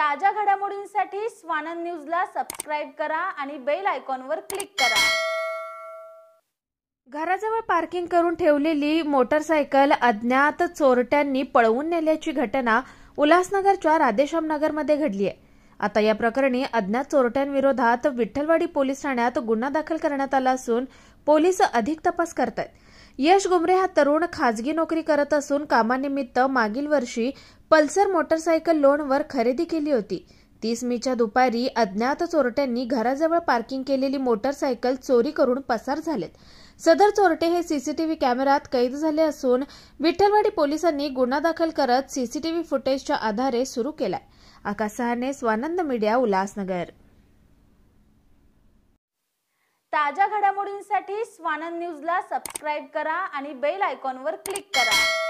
ताज्या घडामोडींसाठी स्वानंद ला सबस्क्राईब करा आणि बेल आयकॉनवर क्लिक करा घराजवळ पार्किंग करून ठेवलेली मोटरसायकल अज्ञात चोरट्यांनी पळवून नेल्याची घटना उल्हासनगरच्या राधेश्यामनगरमध्ये घडली आहे आता या प्रकरणी अज्ञात चोरट्यांविरोधात विठ्ठलवाडी पोलीस ठाण्यात गुन्हा दाखल करण्यात आला असून पोलीस अधिक तपास करत आहेत यश गुमरे हा तरुण खाजगी नोकरी करत असून कामानिमित्त मागील वर्षी पल्सर मोटरसायकल लोनवर खरेदी केली होती तीस मेच्या दुपारी अज्ञात चोरट्यांनी घराजवळ पार्किंग केलेली मोटरसायकल चोरी करून पसार झालेत सदर चोरटे हे सीसीटीव्ही कॅमेरात कैद झाले असून विठ्ठलवाडी पोलिसांनी गुन्हा दाखल करत सीसीटीव्ही फुटेजच्या आधारे सुरू केलाय आकाश स्वानंद मीडिया उल्हासनगर ताज्या घडामोडींसाठी स्वानंद न्यूजला सबस्क्राईब करा आणि बेल आयकॉनवर क्लिक करा